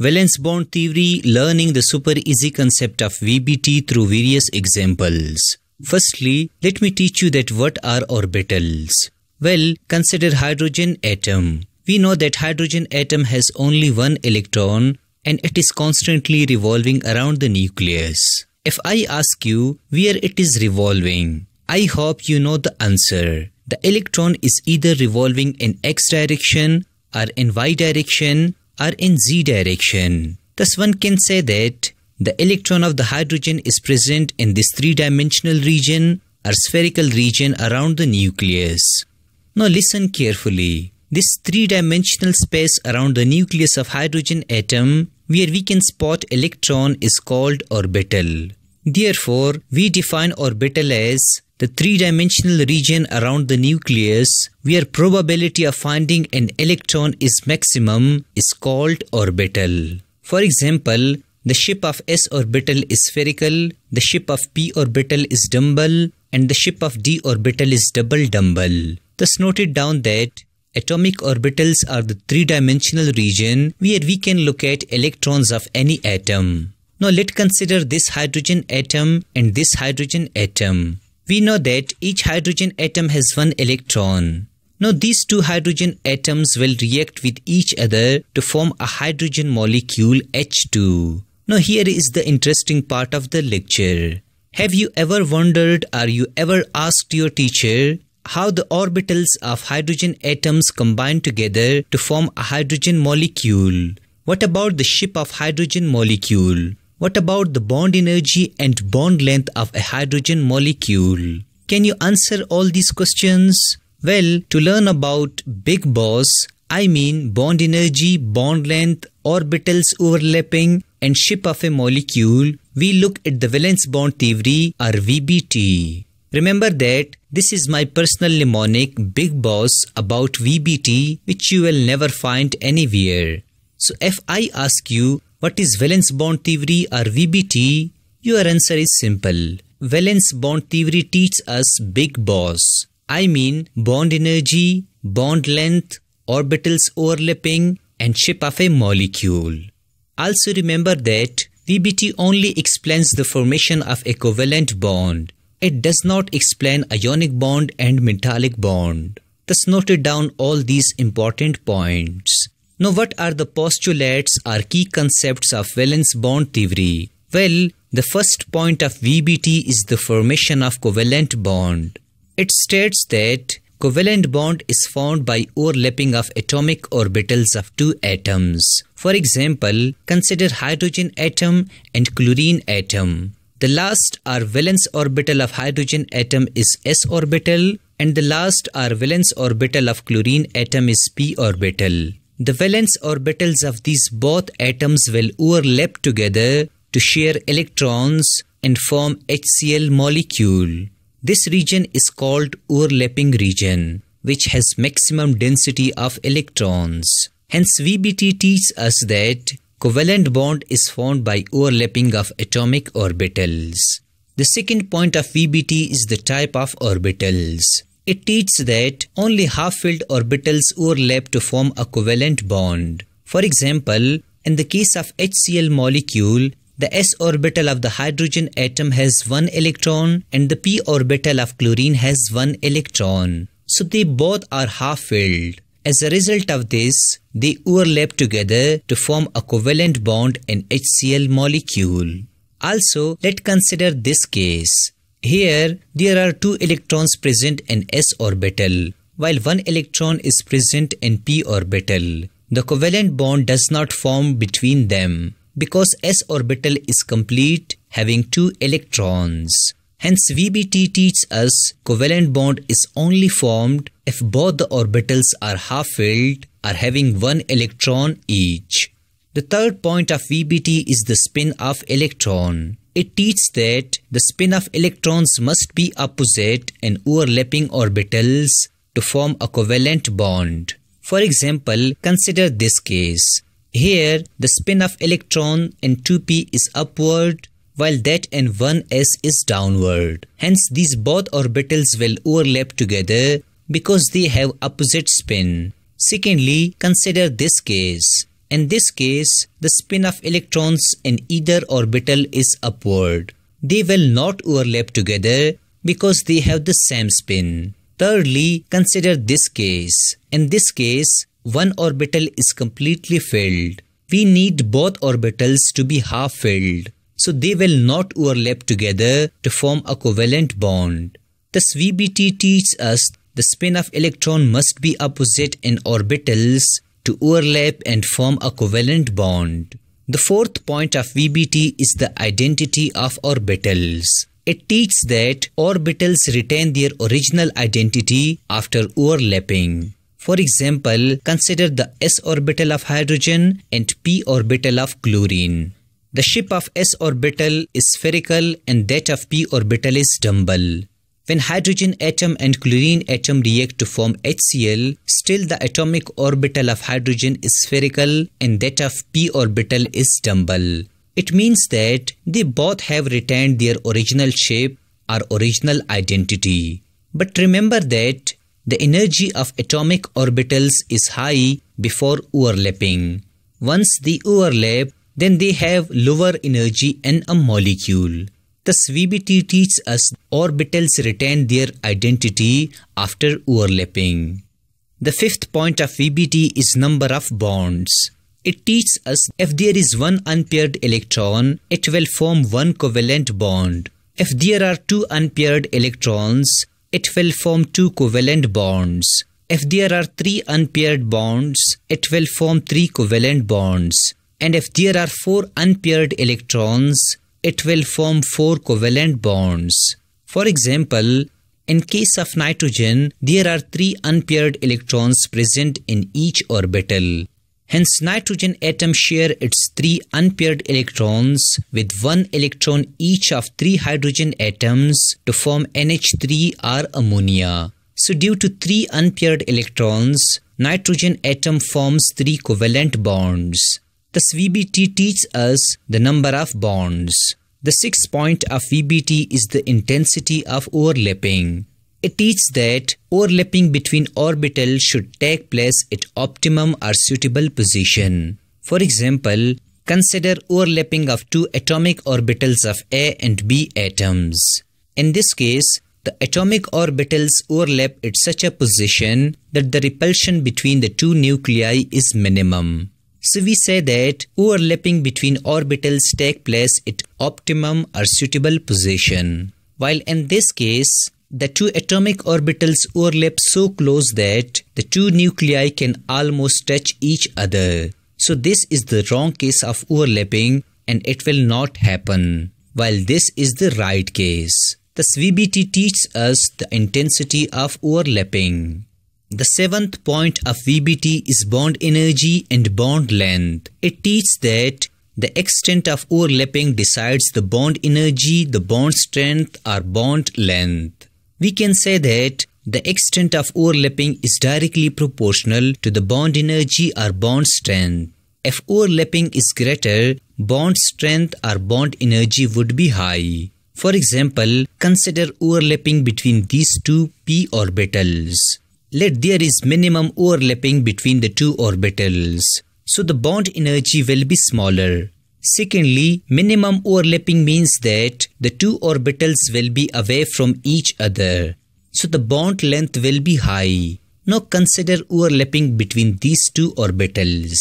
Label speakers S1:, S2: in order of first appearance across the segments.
S1: Valence bond theory, learning the super easy concept of VBT through various examples. Firstly, let me teach you that what are orbitals. Well, consider hydrogen atom. We know that hydrogen atom has only one electron and it is constantly revolving around the nucleus. If I ask you where it is revolving, I hope you know the answer. The electron is either revolving in x direction or in y direction are in z direction. Thus one can say that the electron of the hydrogen is present in this three-dimensional region or spherical region around the nucleus. Now listen carefully. This three-dimensional space around the nucleus of hydrogen atom where we can spot electron is called orbital. Therefore, we define orbital as the three-dimensional region around the nucleus where probability of finding an electron is maximum is called orbital. For example, the ship of s orbital is spherical, the ship of p orbital is dumbbell, and the ship of d orbital is double dumbbell. Thus noted down that atomic orbitals are the three-dimensional region where we can locate electrons of any atom. Now let us consider this hydrogen atom and this hydrogen atom. We know that each hydrogen atom has one electron. Now these two hydrogen atoms will react with each other to form a hydrogen molecule H2. Now here is the interesting part of the lecture. Have you ever wondered or you ever asked your teacher how the orbitals of hydrogen atoms combine together to form a hydrogen molecule? What about the ship of hydrogen molecule? What about the bond energy and bond length of a hydrogen molecule? Can you answer all these questions? Well, to learn about Big Boss, I mean bond energy, bond length, orbitals overlapping, and shape of a molecule, we look at the valence bond theory or VBT. Remember that this is my personal mnemonic Big Boss about VBT which you will never find anywhere. So if I ask you what is valence bond theory or VBT? Your answer is simple. Valence bond theory teaches us big boss. I mean bond energy, bond length, orbitals overlapping and shape of a molecule. Also remember that VBT only explains the formation of a covalent bond. It does not explain ionic bond and metallic bond. Thus noted down all these important points. Now, what are the postulates or key concepts of valence bond theory? Well, the first point of VBT is the formation of covalent bond. It states that covalent bond is formed by overlapping of atomic orbitals of two atoms. For example, consider hydrogen atom and chlorine atom. The last or valence orbital of hydrogen atom is s orbital and the last or valence orbital of chlorine atom is p orbital. The valence orbitals of these both atoms will overlap together to share electrons and form HCl molecule. This region is called overlapping region, which has maximum density of electrons. Hence VBT teaches us that covalent bond is formed by overlapping of atomic orbitals. The second point of VBT is the type of orbitals. It teaches that only half-filled orbitals overlap to form a covalent bond. For example, in the case of HCl molecule, the s orbital of the hydrogen atom has one electron and the p orbital of chlorine has one electron. So they both are half-filled. As a result of this, they overlap together to form a covalent bond in HCl molecule. Also, let's consider this case. Here, there are two electrons present in s orbital, while one electron is present in p orbital. The covalent bond does not form between them because s orbital is complete having two electrons. Hence VBT teaches us covalent bond is only formed if both the orbitals are half filled are having one electron each. The third point of VBT is the spin of electron. It teaches that the spin of electrons must be opposite in overlapping orbitals to form a covalent bond. For example, consider this case. Here, the spin of electron in 2p is upward while that in 1s is downward. Hence, these both orbitals will overlap together because they have opposite spin. Secondly, consider this case. In this case, the spin of electrons in either orbital is upward. They will not overlap together because they have the same spin. Thirdly, consider this case. In this case, one orbital is completely filled. We need both orbitals to be half filled, so they will not overlap together to form a covalent bond. Thus, VBT teaches us the spin of electron must be opposite in orbitals to overlap and form a covalent bond. The fourth point of VBT is the identity of orbitals. It teaches that orbitals retain their original identity after overlapping. For example, consider the s orbital of hydrogen and p orbital of chlorine. The shape of s orbital is spherical and that of p orbital is dumbbell. When hydrogen atom and chlorine atom react to form HCl, still the atomic orbital of hydrogen is spherical and that of p orbital is dumbbell. It means that they both have retained their original shape or original identity. But remember that the energy of atomic orbitals is high before overlapping. Once they overlap, then they have lower energy in a molecule. Thus, VBT teaches us orbitals retain their identity after overlapping. The fifth point of VBT is number of bonds. It teaches us if there is one unpaired electron, it will form one covalent bond. If there are two unpaired electrons, it will form two covalent bonds. If there are three unpaired bonds, it will form three covalent bonds. And if there are four unpaired electrons, it will form four covalent bonds. For example, in case of nitrogen, there are three unpaired electrons present in each orbital. Hence, nitrogen atom share its three unpaired electrons with one electron each of three hydrogen atoms to form NH3 or ammonia. So, due to three unpaired electrons, nitrogen atom forms three covalent bonds. The VBT teaches us the number of bonds. The sixth point of VBT is the intensity of overlapping. It teaches that overlapping between orbitals should take place at optimum or suitable position. For example, consider overlapping of two atomic orbitals of A and B atoms. In this case, the atomic orbitals overlap at such a position that the repulsion between the two nuclei is minimum. So we say that overlapping between orbitals take place at optimum or suitable position. While in this case, the two atomic orbitals overlap so close that the two nuclei can almost touch each other. So this is the wrong case of overlapping and it will not happen, while this is the right case. Thus VBT teaches us the intensity of overlapping. The seventh point of VBT is bond energy and bond length. It teaches that the extent of overlapping decides the bond energy, the bond strength or bond length. We can say that the extent of overlapping is directly proportional to the bond energy or bond strength. If overlapping is greater, bond strength or bond energy would be high. For example, consider overlapping between these two p orbitals let there is minimum overlapping between the two orbitals, so the bond energy will be smaller. Secondly, minimum overlapping means that the two orbitals will be away from each other, so the bond length will be high. Now consider overlapping between these two orbitals.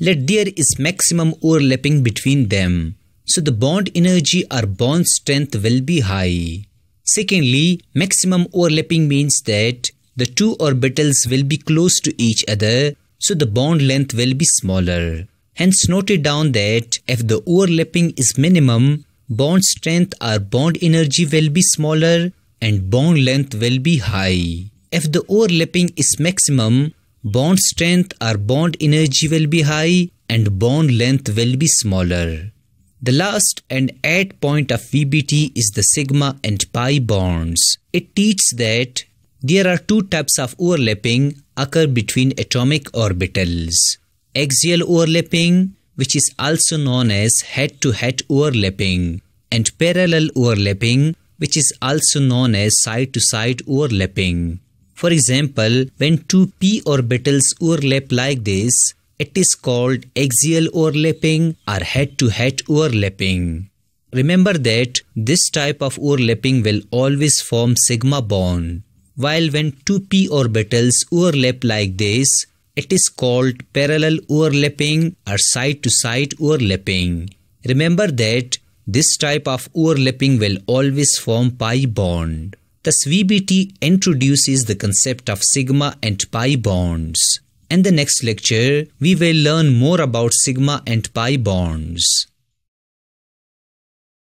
S1: Let there is maximum overlapping between them, so the bond energy or bond strength will be high. Secondly, maximum overlapping means that the two orbitals will be close to each other, so the bond length will be smaller. Hence noted down that if the overlapping is minimum, bond strength or bond energy will be smaller and bond length will be high. If the overlapping is maximum, bond strength or bond energy will be high and bond length will be smaller. The last and eighth point of VBT is the sigma and pi bonds. It teaches that there are two types of overlapping occur between atomic orbitals. Axial overlapping, which is also known as head-to-head -head overlapping, and parallel overlapping, which is also known as side-to-side -side overlapping. For example, when two p orbitals overlap like this, it is called axial overlapping or head-to-head -head overlapping. Remember that this type of overlapping will always form sigma bond while when two p orbitals overlap like this, it is called parallel overlapping or side-to-side overlapping. Remember that this type of overlapping will always form pi bond. Thus VBT introduces the concept of sigma and pi bonds. In the next lecture, we will learn more about sigma and pi bonds.